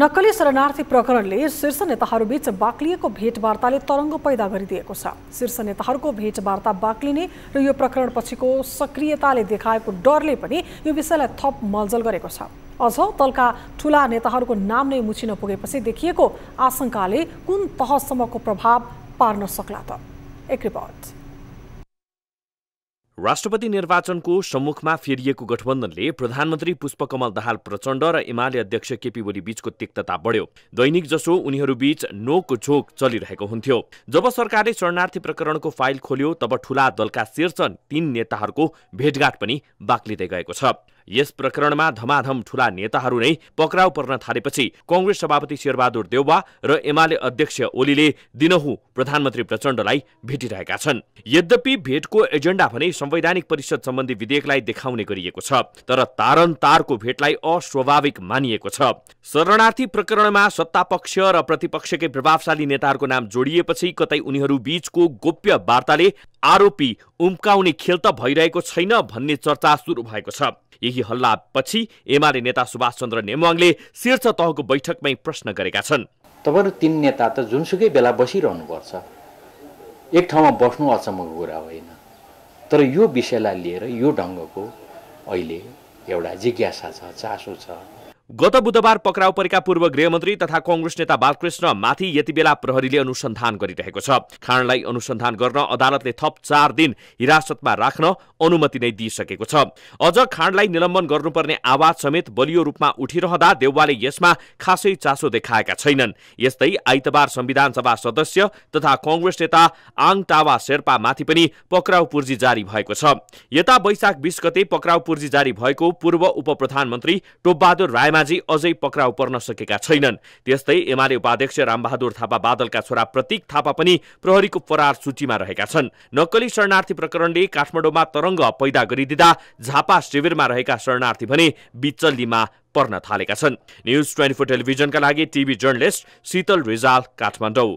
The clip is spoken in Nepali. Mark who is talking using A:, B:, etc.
A: नक्कली शरणार्थी प्रकरणले शीर्ष नेताहरूबीच बाक्लिएको भेटवार्ताले तरङ्ग पैदा गरिदिएको छ शीर्ष नेताहरूको भेटवार्ता बाक्लिने र यो प्रकरणपछिको सक्रियताले देखाएको डरले पनि यो विषयलाई थप मलजल गरेको छ अझ दलका ठुला नेताहरूको नाम नै मुछिन पुगेपछि देखिएको आशंकाले कुन तहसम्मको प्रभाव पार्न सक्ला त एक रिपोर्ट
B: राष्ट्रपति निर्वाचनको सम्मुखमा फेरिएको गठबन्धनले प्रधानमन्त्री पुष्पकमल दाहाल प्रचण्ड र एमाले अध्यक्ष केपी ओली बीचको तिक्तता बढ्यो दैनिक जसो उनीहरूबीच नोक झोक चलिरहेको हुन्थ्यो जब सरकारले शरणार्थी प्रकरणको फाइल खोल्यो तब ठूला दलका शीर्ष तीन नेताहरूको भेटघाट पनि बाक्लिँदै गएको छ यस प्रकरणमा धमाधम ठूला नेताहरू नै पक्राउ पर्न थालेपछि कङ्ग्रेस सभापति शेरबहादुर देउवा र एमाले अध्यक्ष ओलीले दिनहुँ प्रधानमन्त्री प्रचण्डलाई भेटिरहेका छन् यद्यपि भेटको एजेण्डा भने संवैधानिक परिषद सम्बन्धी विधेयकलाई देखाउने गरिएको छ तर तारन तारको भेटलाई अस्वाभाविक मानिएको छ शरणार्थी प्रकरणमा सत्तापक्ष र प्रतिपक्षकै प्रभावशाली नेताहरूको नाम जोडिएपछि कतै उनीहरू बीचको गोप्य वार्ताले आरोपी उम्काउने खेल त भइरहेको छैन भन्ने चर्चा सुरु भएको छ यही हल्लापछि एमाले नेता सुभाष चन्द्र नेवाङले शीर्ष तहको बैठकमै प्रश्न गरेका छन्
C: तपाईँहरू तिन नेता त जुनसुकै बेला बसिरहनुपर्छ एक ठाउँमा बस्नु अचम्मको कुरा होइन तर यो विषयलाई लिएर
B: यो ढङ्गको अहिले एउटा जिज्ञासा छ चासो छ गत बुधबार पक्राउ परेका पूर्व गृहमन्त्री तथा कङ्ग्रेस नेता बालकृष्ण माथि यति बेला प्रहरीले अनुसन्धान गरिरहेको छ खाँडलाई अनुसन्धान गर्न अदालतले थप चार दिन हिरासतमा राख्न अनुमति नै दिइसकेको छ अझ खाँडलाई निलम्बन गर्नुपर्ने आवाज समेत बलियो रूपमा उठिरहँदा देउवाले यसमा खासै चासो देखाएका छैनन् यस्तै आइतबार संविधानसभा सदस्य तथा कङ्ग्रेस नेता आङ टावा शेर्पामाथि पनि पक्राउ पूर्जी जारी भएको छ यता वैशाख बीस गते पक्राउ पूर्जी जारी भएको पूर्व उप प्रधानमन्त्री टोपबहादुर रायमा माझी अझै पक्राउ पर्न सकेका छैनन् त्यस्तै एमाले उपाध्यक्ष रामबहादुर थापा बादलका छोरा प्रतीक थापा पनि प्रहरीको फरार सूचीमा रहेका छन् नक्कली शरणार्थी प्रकरणले काठमाडौँमा तरङ्ग पैदा गरिदिँदा झापा शिविरमा रहेका शरणार्थी भने बिचल्लीमा पर्न थालेका छन् न्युज ट्वेन्टी फोर टेलिभिजनका लागि टिभी जर्नलिस्ट शीतल रिजाल काठमाडौँ